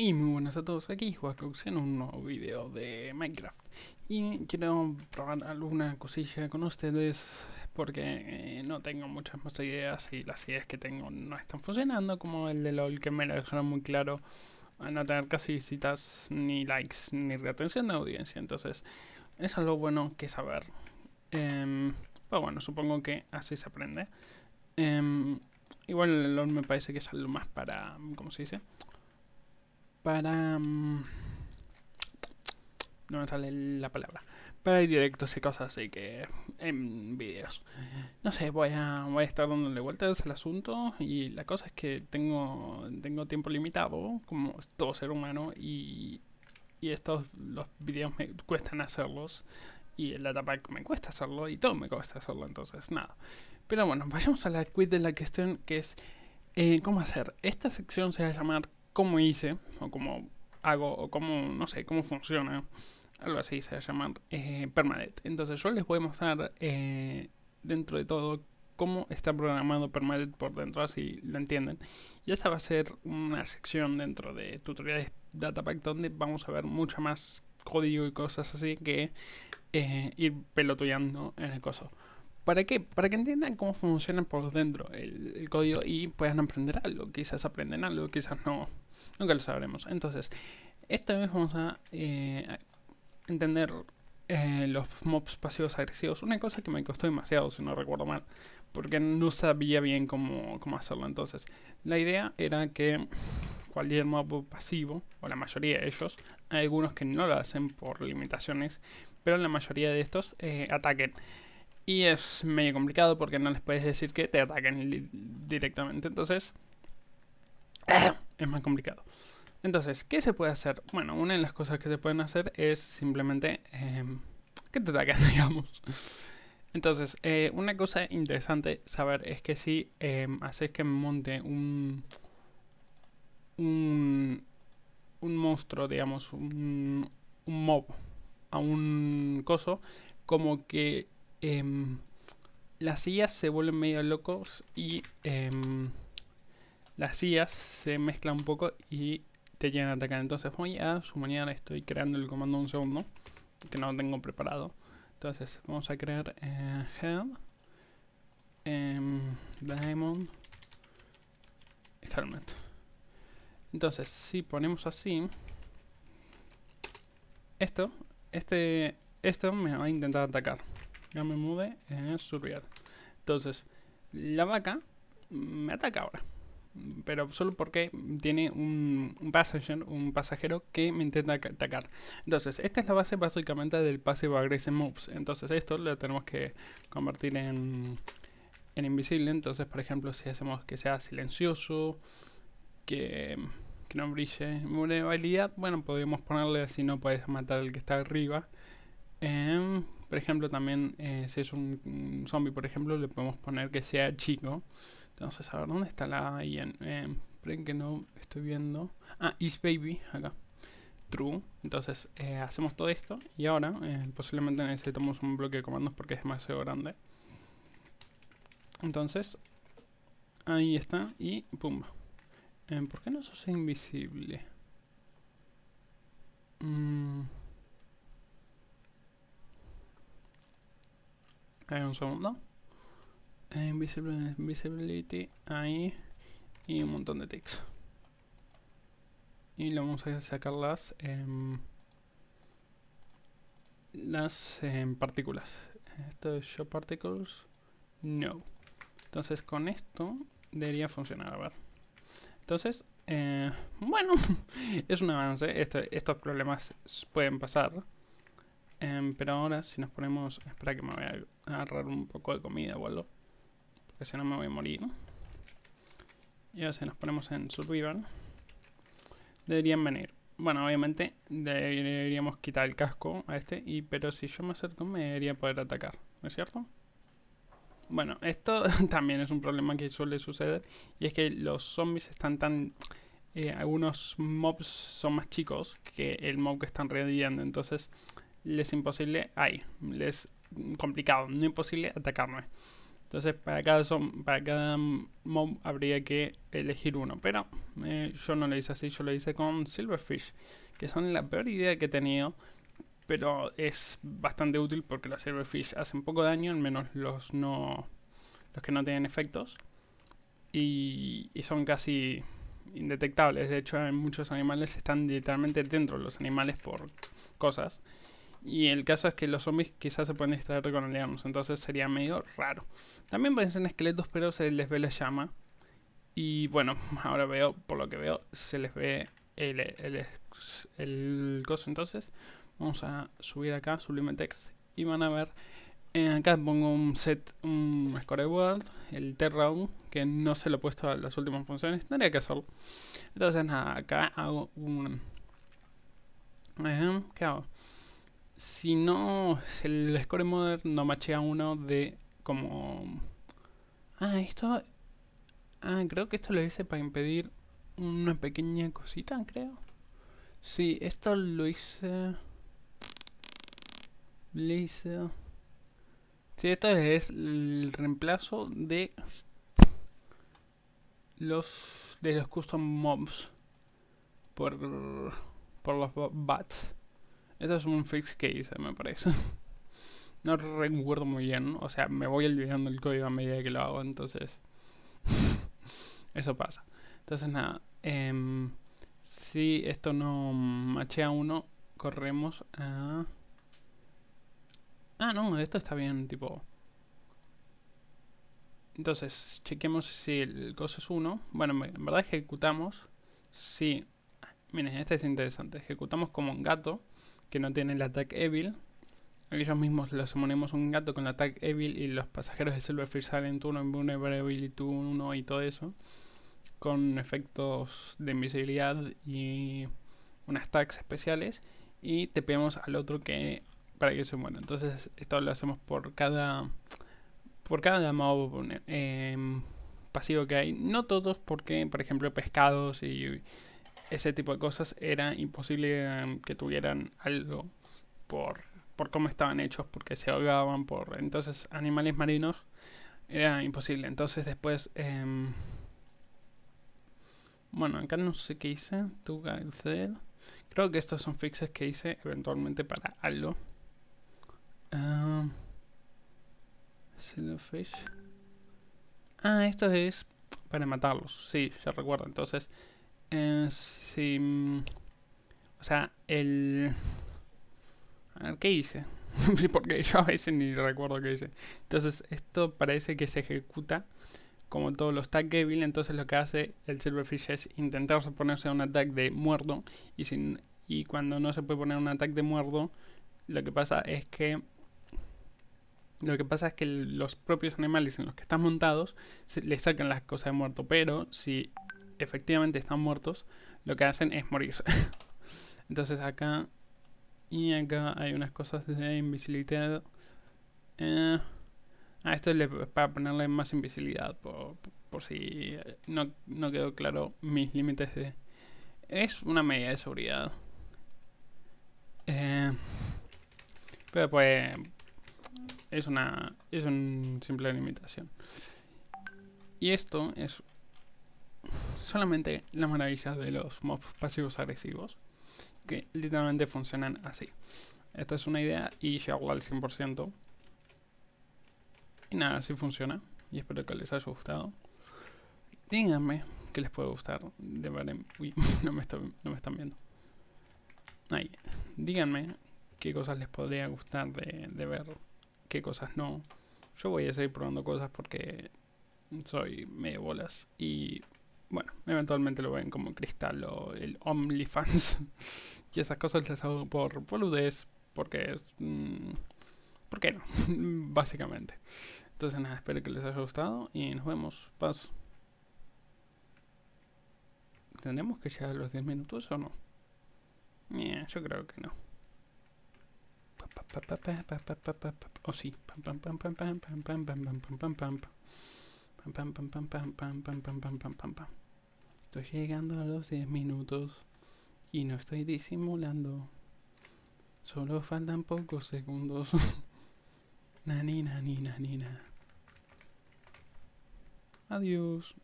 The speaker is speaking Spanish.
Y muy buenas a todos, aquí Juacox en un nuevo video de Minecraft Y quiero probar alguna cosilla con ustedes Porque eh, no tengo muchas más ideas y las ideas que tengo no están funcionando Como el de LOL que me lo dejaron muy claro A no tener casi visitas, ni likes, ni retención de audiencia Entonces, es algo bueno que saber em, Pero bueno, supongo que así se aprende em, Igual el LOL me parece que es algo más para, ¿cómo se dice? para... Mm, no me sale la palabra. Para ir directos y cosas así que... En vídeos. No sé, voy a, voy a estar dándole vueltas al asunto. Y la cosa es que tengo, tengo tiempo limitado, como todo ser humano. Y, y estos los vídeos me cuestan hacerlos. Y el etapa me cuesta hacerlo. Y todo me cuesta hacerlo. Entonces, nada. Pero bueno, vayamos a la quiz de la cuestión que es... Eh, ¿Cómo hacer? Esta sección se va a llamar cómo hice, o cómo hago, o cómo, no sé, cómo funciona, algo así se va a llamar, eh, Entonces yo les voy a mostrar eh, dentro de todo cómo está programado Permadet por dentro, así lo entienden. Y esta va a ser una sección dentro de tutoriales Datapack donde vamos a ver mucho más código y cosas así que eh, ir pelotullando en el coso. ¿Para qué? Para que entiendan cómo funciona por dentro el código y puedan aprender algo. Quizás aprenden algo, quizás no. Nunca lo sabremos. Entonces, esta vez vamos a eh, entender eh, los mobs pasivos agresivos. Una cosa que me costó demasiado, si no recuerdo mal, porque no sabía bien cómo, hacerlo. Entonces, la idea era que cualquier mob pasivo, o la mayoría de ellos, hay algunos que no lo hacen por limitaciones, pero la mayoría de estos eh, ataquen. Y es medio complicado porque no les puedes decir que te ataquen directamente. Entonces... es más complicado. Entonces, ¿qué se puede hacer? Bueno, una de las cosas que se pueden hacer es simplemente em, que te digamos. Entonces, eh, una cosa interesante saber es que si em, haces que monte un, un, un monstruo, digamos, un, un mob a un coso, como que em, las sillas se vuelven medio locos y las sillas se mezclan un poco y te llegan a atacar. Entonces voy a mañana estoy creando el comando un segundo, que no lo tengo preparado. Entonces vamos a crear eh, em, diamond helmet. Entonces si ponemos así, esto, este, esto me va a intentar atacar. Ya me mude en survival. Entonces la vaca me ataca ahora pero solo porque tiene un, un, un pasajero que me intenta atacar. Entonces, esta es la base básicamente del passive aggressive moves. Entonces, esto lo tenemos que convertir en, invisible. Entonces, por ejemplo, si hacemos que sea silencioso, que, no brille. Vulnerabilidad, bueno, podemos ponerle así, no puedes matar al que está arriba. Em, por ejemplo, también eh, si es un zombie, por ejemplo, le podemos poner que sea chico. Entonces, a ver, ¿dónde está la IAN? Eh, que no estoy viendo. Ah, is baby, acá. True. Entonces, eh, hacemos todo esto. Y ahora, eh, posiblemente necesitamos un bloque de comandos porque es demasiado grande. Entonces, ahí está. Y pumba. Eh, ¿Por qué no sos invisible? Hay mm. un segundo. Eh, invisibility ahí y un montón de tics y lo vamos a sacar las em, las em, partículas esto es show particles no entonces con esto debería funcionar a ver entonces eh, bueno es un avance este, estos problemas pueden pasar em, pero ahora si nos ponemos espera que me voy a agarrar un poco de comida o algo que si no me voy a morir. Y ahora si nos ponemos en survival. Deberían venir. Bueno, obviamente deberíamos quitar el casco a este. Y, pero si yo me acerco me debería poder atacar. ¿No es cierto? Bueno, esto también es un problema que suele suceder. Y es que los zombies están tan... Eh, algunos mobs son más chicos que el mob que están radiando. Entonces les es imposible... ¡Ay! Les complicado, no imposible atacarme. Entonces para cada, son, para cada mob habría que elegir uno. Pero eh, yo no lo hice así, yo lo hice con Silverfish, que son la peor idea que he tenido. Pero es bastante útil porque los Silverfish hacen poco daño, al menos los, no, los que no tienen efectos. Y, y son casi indetectables. De hecho, en muchos animales están literalmente dentro de los animales por cosas. Y el caso es que los zombies quizás se pueden distraer con aliados, entonces sería medio raro. También parecen esqueletos, pero se les ve la llama. Y bueno, ahora veo, por lo que veo, se les ve el, el, el coso. Entonces, vamos a subir acá, Sublime Text, y van a ver. Eh, acá pongo un set, un Score World, el Terraum, que no se lo he puesto a las últimas funciones, tendría que hacerlo. Entonces, nada, acá hago un. Eh, ¿Qué hago? si no, el score modern no machea uno de como... Ah, esto... Ah, creo que esto lo hice para impedir una pequeña cosita, creo. Sí, esto lo hice... Lo hice... Sí, esto es el reemplazo de los de los custom mobs por por los bats eso es un fix que hice, me parece. No recuerdo muy bien. O sea, me voy olvidando el código a medida que lo hago, entonces. Eso pasa. Entonces, nada. Em, si esto no machea uno, corremos a. Ah, no, esto está bien, tipo. Entonces, chequemos si el coso es uno. Bueno, en verdad ejecutamos. Si. Miren, este es interesante. Ejecutamos como un gato que no tienen el ataque Evil. Ellos mismos los sumonemos un gato con el ataque Evil y los pasajeros de Silverfish salen turno, Vulnerability 1 y todo eso. Con efectos de invisibilidad y unas tags especiales. Y te pegamos al otro que para que se muera. Entonces esto lo hacemos por cada por cada eh, pasivo que hay. No todos porque, por ejemplo, pescados y ese tipo de cosas era imposible em, que tuvieran algo por, por cómo estaban hechos, porque se ahogaban por... Entonces, animales marinos era imposible. Entonces después... Em, bueno, acá no sé qué hice. el Creo que estos son fixes que hice eventualmente para algo. Ah, ah esto es para matarlos. Sí, ya recuerdo. Entonces, eh, sí. Mm, o sea, el... A ver, ¿qué hice? Porque yo a veces ni recuerdo qué hice. Entonces, esto parece que se ejecuta como todos los tag evil. Entonces, lo que hace el Silverfish es intentar ponerse a un ataque de muerto Y, sin, y cuando no se puede poner un ataque de muerto lo que pasa es que lo que pasa es que los propios animales en los que están montados le sacan las cosas de muerto, pero si efectivamente están muertos, lo que hacen es morirse. Entonces acá y acá hay unas cosas de invisibilidad. Eh, a esto es para ponerle más invisibilidad, por, por si eh, no, no quedó claro mis límites de... Es una medida de seguridad. Eh, pero pues es una es una simple limitación. Y esto es solamente las maravillas de los mobs pasivos agresivos, que literalmente funcionan así. Esta es una idea y llevarla al 100%. Y nada, así funciona. Y espero que les haya gustado. Díganme que les puede gustar de ver en... Uy, no me, no me están viendo. Ahí. Díganme qué cosas les podría gustar de, de ver, qué cosas no. Yo voy a seguir probando cosas porque soy medio bolas y bueno, eventualmente lo ven como Cristal o el OnlyFans. y esas cosas les hago por boludez, porque es... ¿Por qué no? Básicamente. Entonces nada, espero que les haya gustado y nos vemos. Paz. ¿Tenemos que llegar a los 10 minutos o no? yo creo que no. O oh, sí. Pam, pam, pam, pam, pam, pam, pam, pam, pam, pam, pam. Estoy llegando a los 10 minutos y no estoy disimulando. Solo faltan pocos segundos. Nanina nina nina. Adiós.